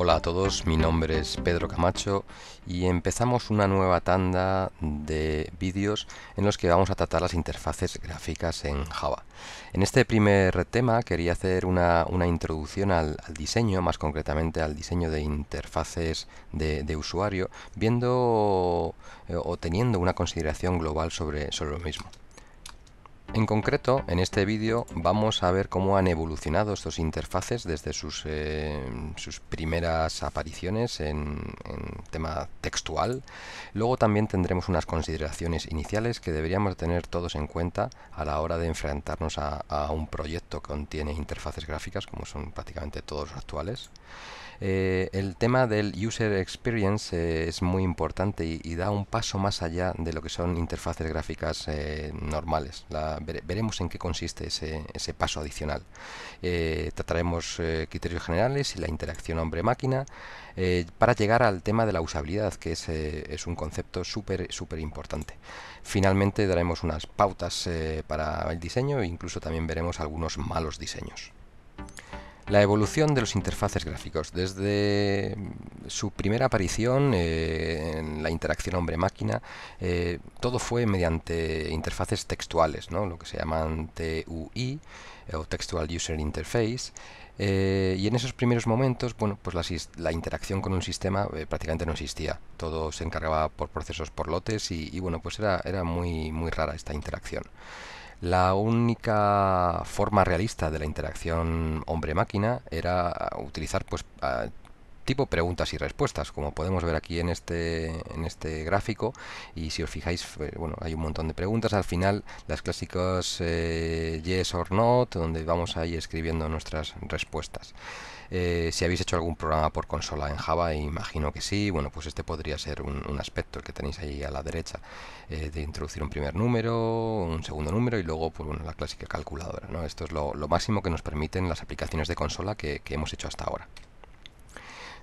Hola a todos, mi nombre es Pedro Camacho y empezamos una nueva tanda de vídeos en los que vamos a tratar las interfaces gráficas en Java. En este primer tema quería hacer una, introducción al, diseño, más concretamente al diseño de interfaces de, usuario, viendo eh, o, teniendo una consideración global sobre, sobre lo mismo. En concreto, en este vídeo vamos a ver cómo han evolucionado estos interfaces desde sus, eh, primeras apariciones en, tema textual. Luego también tendremos unas consideraciones iniciales que deberíamos tener todos en cuenta a la hora de enfrentarnos a, a un proyecto que contiene interfaces gráficas, como son prácticamente todos los actuales. Eh, el tema del user experience eh, es muy importante y, da un paso más allá de lo que son interfaces gráficas eh, normales. veremos en qué consiste ese, paso adicional. trataremos criterios generales y la interacción hombre-máquina para llegar al tema de la usabilidad, que es, un concepto súper súper importante. Finalmente daremos unas pautas para el diseño e incluso también veremos algunos malos diseños. La evolución de los interfaces gráficos, desde su primera aparición eh, en la interacción hombre-máquina, eh, todo fue mediante interfaces textuales, ¿no? lo que se llaman TUI eh, o Textual User Interface. y en esos primeros momentos, bueno, pues la, interacción con un sistema prácticamente no existía. Todo se encargaba por procesos por lotes y, bueno, pues era, era muy, muy rara esta interacción. La única forma realista de la interacción hombre-máquina era utilizar pues, tipo preguntas y respuestas, como podemos ver aquí en este, este gráfico. Y si os fijáis, eh, bueno, hay un montón de preguntas. Al final, las clásicas eh, yes or not, donde vamos ahí escribiendo nuestras respuestas. Eh, si habéis hecho algún programa por consola en Java, imagino que sí, bueno, pues este podría ser un, aspecto, el que tenéis ahí a la derecha, de introducir un primer número, un segundo número y luego, pues bueno, la clásica calculadora, Esto es lo, máximo que nos permiten las aplicaciones de consola que hemos hecho hasta ahora.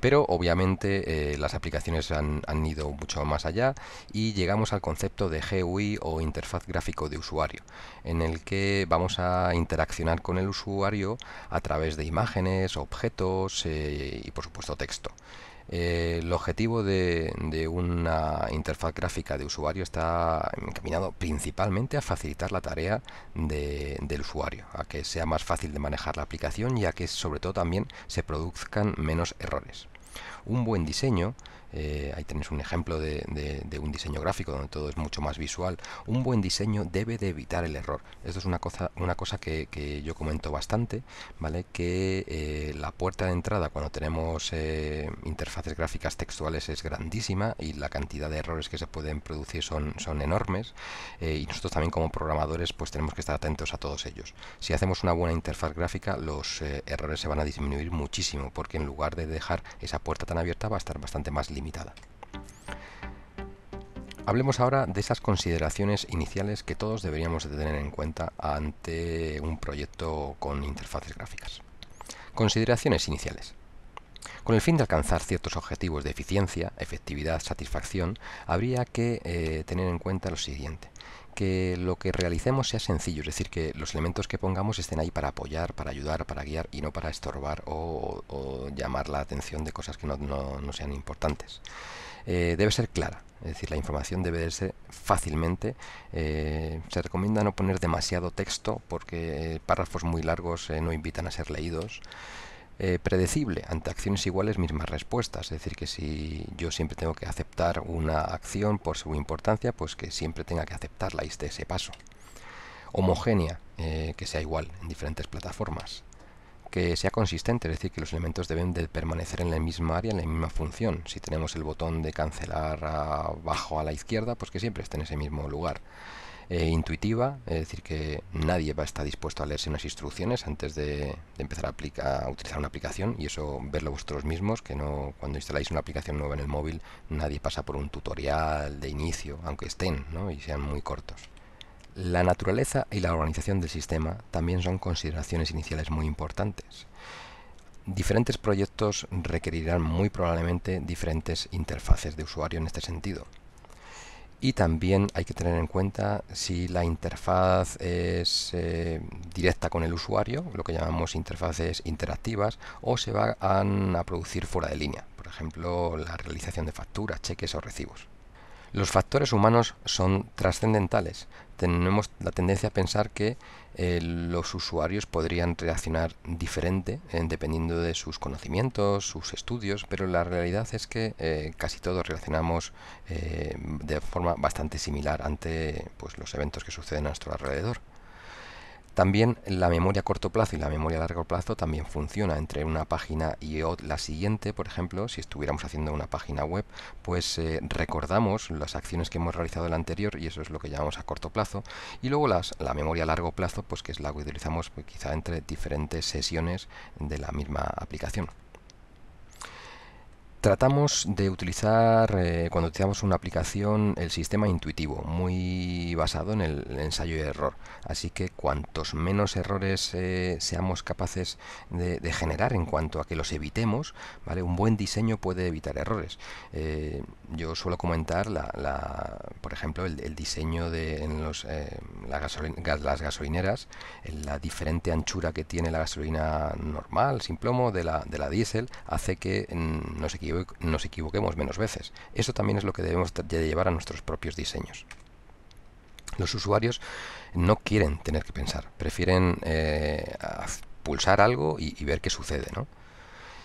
Pero obviamente eh, las aplicaciones han, ido mucho más allá y llegamos al concepto de GUI o interfaz gráfico de usuario, en el que vamos a interaccionar con el usuario a través de imágenes, objetos eh, y por supuesto texto. Eh, el objetivo de, una interfaz gráfica de usuario está encaminado principalmente a facilitar la tarea del usuario, a que sea más fácil de manejar la aplicación y a que sobre todo también se produzcan menos errores. Un buen diseño, eh, ahí tenéis un ejemplo de, un diseño gráfico donde todo es mucho más visual, un buen diseño debe de evitar el error. Esto es una cosa, una cosa que, yo comento bastante, ¿vale? Que eh, la puerta de entrada cuando tenemos eh, interfaces gráficas textuales es grandísima y la cantidad de errores que se pueden producir son, son enormes y nosotros también como programadores pues tenemos que estar atentos a todos ellos. Si hacemos una buena interfaz gráfica los errores se van a disminuir muchísimo porque en lugar de dejar esa puerta tan abierta va a estar bastante más limitada. Hablemos ahora de esas consideraciones iniciales que todos deberíamos tener en cuenta ante un proyecto con interfaces gráficas. Consideraciones iniciales. Con el fin de alcanzar ciertos objetivos de eficiencia, efectividad, satisfacción, habría que eh, tener en cuenta lo siguiente que lo que realicemos sea sencillo, es decir, que los elementos que pongamos estén ahí para apoyar, para ayudar, para guiar y no para estorbar o, llamar la atención de cosas que no, sean importantes. Eh, debe ser clara, es decir, la información debe ser fácilmente. Eh, se recomienda no poner demasiado texto porque párrafos muy largos no invitan a ser leídos. Eh, predecible ante acciones iguales mismas respuestas. Es decir, que si yo siempre tengo que aceptar una acción por su importancia, pues que siempre tenga que aceptarla y esté ese paso. Homogénea, eh, que sea igual en diferentes plataformas. Que sea consistente, es decir, que los elementos deben de permanecer en la misma área, en la misma función. Si tenemos el botón de cancelar abajo a la izquierda, pues que siempre esté en ese mismo lugar. Eh, intuitiva, es decir, que nadie va a estar dispuesto a leerse unas instrucciones antes de, empezar a, utilizar una aplicación y eso verlo vosotros mismos, que no cuando instaláis una aplicación nueva en el móvil nadie pasa por un tutorial de inicio, aunque estén y sean muy cortos. La naturaleza y la organización del sistema también son consideraciones iniciales muy importantes. Diferentes proyectos requerirán muy probablemente diferentes interfaces de usuario en este sentido y también hay que tener en cuenta si la interfaz es eh, directa con el usuario, lo que llamamos interfaces interactivas, o se van a producir fuera de línea, por ejemplo la realización de facturas, cheques o recibos. Los factores humanos son trascendentales. Tenemos la tendencia a pensar que eh, los usuarios podrían reaccionar diferente eh, dependiendo de sus conocimientos, sus estudios, pero la realidad es que eh, casi todos reaccionamos de forma bastante similar ante pues, los eventos que suceden a nuestro alrededor. También la memoria a corto plazo y la memoria a largo plazo también funciona entre una página y la siguiente, por ejemplo, si estuviéramos haciendo una página web, pues eh, recordamos las acciones que hemos realizado en la anterior y eso es lo que llamamos a corto plazo. Y luego las, la memoria a largo plazo, pues que es la que utilizamos pues, quizá entre diferentes sesiones de la misma aplicación. Tratamos de utilizar, eh, cuando utilizamos una aplicación, el sistema intuitivo, muy basado en el ensayo y error. Así que cuantos menos errores eh, seamos capaces de, generar en cuanto a que los evitemos, ¿vale? un buen diseño puede evitar errores. Eh, yo suelo comentar, la, por ejemplo, el, diseño de en los, las gasolineras, la diferente anchura que tiene la gasolina normal, sin plomo, de la, de la diésel, hace que mm, no se nos equivoquemos menos veces. Eso también es lo que debemos llevar a nuestros propios diseños. Los usuarios no quieren tener que pensar, prefieren eh, pulsar algo y, y ver qué sucede, ¿no?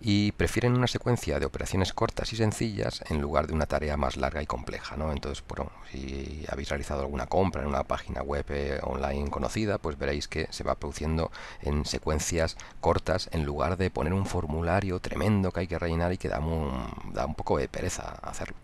y prefieren una secuencia de operaciones cortas y sencillas en lugar de una tarea más larga y compleja. ¿no? Entonces, bueno, si habéis realizado alguna compra en una página web eh, online conocida, pues veréis que se va produciendo en secuencias cortas en lugar de poner un formulario tremendo que hay que rellenar y que da un, da un poco de pereza hacerlo.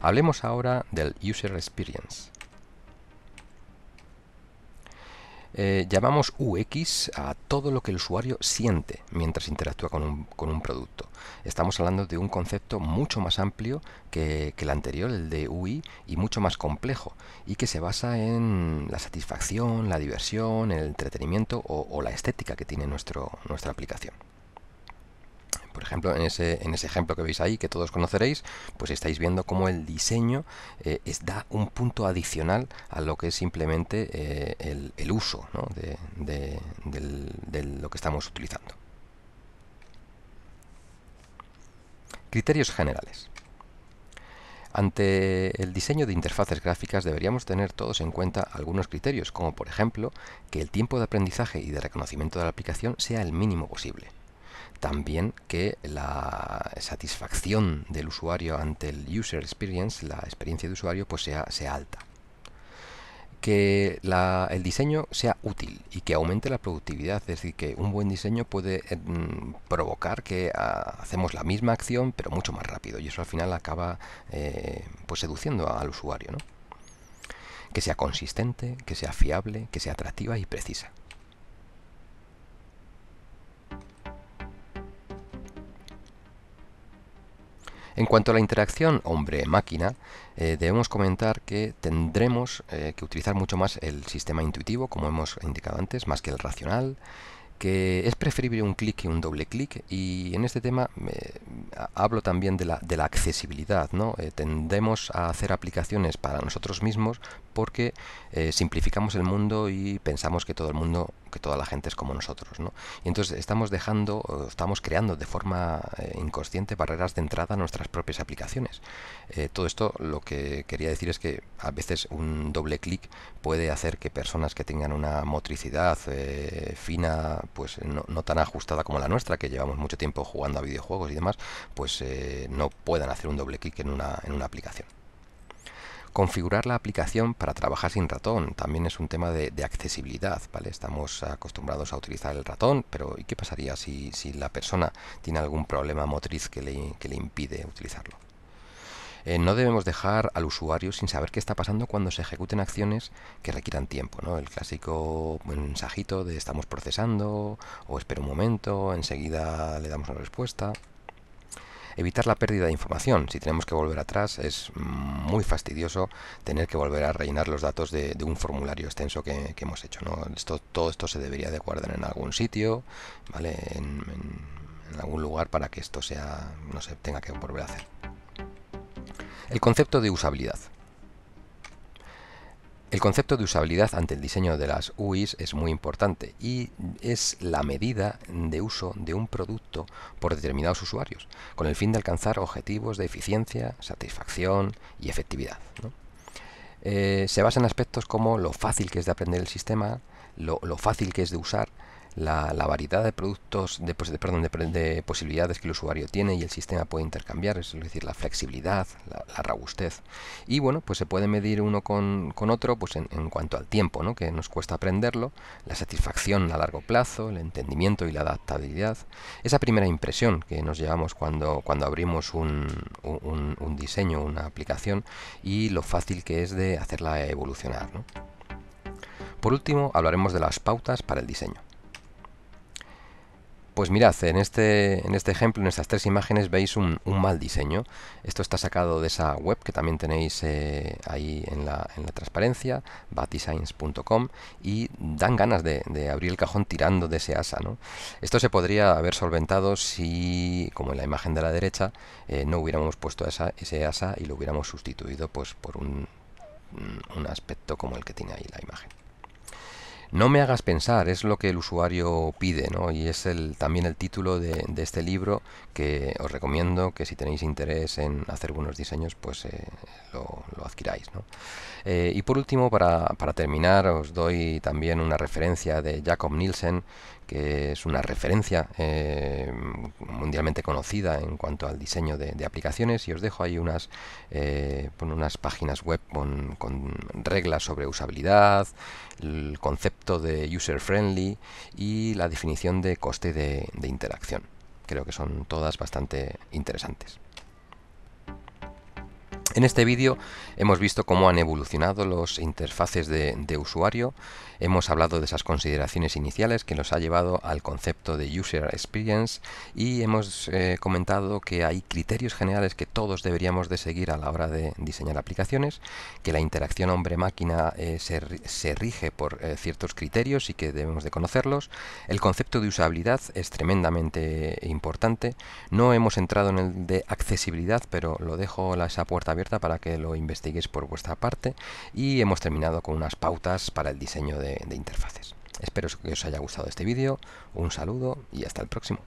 Hablemos ahora del User Experience. Eh, llamamos UX a todo lo que el usuario siente mientras interactúa con un, producto. Estamos hablando de un concepto mucho más amplio que, el anterior, el de UI, y mucho más complejo, y que se basa en la satisfacción, la diversión, el entretenimiento o, la estética que tiene nuestra aplicación. Por ejemplo, en ese, ejemplo que veis ahí, que todos conoceréis, pues estáis viendo cómo el diseño eh, da un punto adicional a lo que es simplemente eh, el, uso de lo que estamos utilizando. Criterios generales. Ante el diseño de interfaces gráficas deberíamos tener todos en cuenta algunos criterios, como por ejemplo que el tiempo de aprendizaje y de reconocimiento de la aplicación sea el mínimo posible también que la satisfacción del usuario ante el user experience, la experiencia de usuario, pues sea, sea alta. Que el diseño sea útil y que aumente la productividad, es decir, que un buen diseño puede eh, mm, provocar que ah, hacemos la misma acción pero mucho más rápido y eso al final acaba eh, pues seduciendo al usuario, ¿no? Que sea consistente, que sea fiable, que sea atractiva y precisa. En cuanto a la interacción hombre-máquina, eh, debemos comentar que tendremos eh, que utilizar mucho más el sistema intuitivo, como hemos indicado antes, más que el racional, que es preferible un clic que un doble clic y en este tema eh, hablo también de la, de la accesibilidad ¿no? Eh, tendemos a hacer aplicaciones para nosotros mismos porque eh, simplificamos el mundo y pensamos que todo el mundo que toda la gente es como nosotros ¿no? y entonces estamos dejando estamos creando de forma inconsciente barreras de entrada a nuestras propias aplicaciones todo esto lo que quería decir es que a veces un doble clic puede hacer que personas que tengan una motricidad fina pues eh, no, tan ajustada como la nuestra, que llevamos mucho tiempo jugando a videojuegos y demás, pues eh, no puedan hacer un doble clic en una, en una aplicación. Configurar la aplicación para trabajar sin ratón también es un tema de, accesibilidad, ¿vale? Estamos acostumbrados a utilizar el ratón, pero ¿y qué pasaría si, la persona tiene algún problema motriz que le impide utilizarlo? Eh, no debemos dejar al usuario sin saber qué está pasando cuando se ejecuten acciones que requieran tiempo, ¿no? El clásico mensajito de estamos procesando o espera un momento, enseguida le damos una respuesta evitar la pérdida de información. Si tenemos que volver atrás, es muy fastidioso tener que volver a rellenar los datos de, un formulario extenso que, hemos hecho. Esto, todo esto se debería de guardar en algún sitio, ¿vale? En, en, algún lugar para que esto sea, no se tenga que volver a hacer. El concepto de usabilidad. El concepto de usabilidad ante el diseño de las UIs es muy importante y es la medida de uso de un producto por determinados usuarios, con el fin de alcanzar objetivos de eficiencia, satisfacción y efectividad. Eh, se basa en aspectos como lo fácil que es de aprender el sistema, lo fácil que es de usar, la, variedad de productos, pues, de, de posibilidades que el usuario tiene y el sistema puede intercambiar, es decir, la flexibilidad, la, robustez. Y bueno, pues se puede medir uno con, otro pues en, cuanto al tiempo, ¿no? que nos cuesta aprenderlo, la satisfacción a largo plazo, el entendimiento y la adaptabilidad, esa primera impresión que nos llevamos cuando, abrimos un, diseño, una aplicación y lo fácil que es de hacerla evolucionar. Por último, hablaremos de las pautas para el diseño. Pues mirad, en este, en este ejemplo, en estas tres imágenes, veis un, mal diseño. Esto está sacado de esa web que también tenéis eh, ahí en la, transparencia, batdesigns.com, y dan ganas de, abrir el cajón tirando de ese asa. ¿no? Esto se podría haber solventado si, como en la imagen de la derecha, eh, no hubiéramos puesto esa, ese asa y lo hubiéramos sustituido pues, por un aspecto como el que tiene ahí la imagen. No me hagas pensar, es lo que el usuario pide, ¿no? Y es el, también el título de, este libro que os recomiendo que si tenéis interés en hacer buenos diseños, pues eh, lo, adquiráis, eh, y por último, para, para, terminar, os doy también una referencia de Jacob Nielsen, que es una referencia eh, mundialmente conocida en cuanto al diseño de, aplicaciones y os dejo ahí unas, eh, unas páginas web con, reglas sobre usabilidad, el concepto de user friendly y la definición de coste de interacción. Creo que son todas bastante interesantes. En este vídeo hemos visto cómo han evolucionado los interfaces de, usuario, hemos hablado de esas consideraciones iniciales que nos ha llevado al concepto de User Experience y hemos eh, comentado que hay criterios generales que todos deberíamos de seguir a la hora de diseñar aplicaciones, que la interacción hombre-máquina eh, se, rige por eh, ciertos criterios y que debemos de conocerlos. El concepto de usabilidad es tremendamente importante. No hemos entrado en el de accesibilidad, pero lo dejo a esa puerta abierta para que lo investiguéis por vuestra parte y hemos terminado con unas pautas para el diseño de interfaces. Espero que os haya gustado este vídeo, un saludo y hasta el próximo.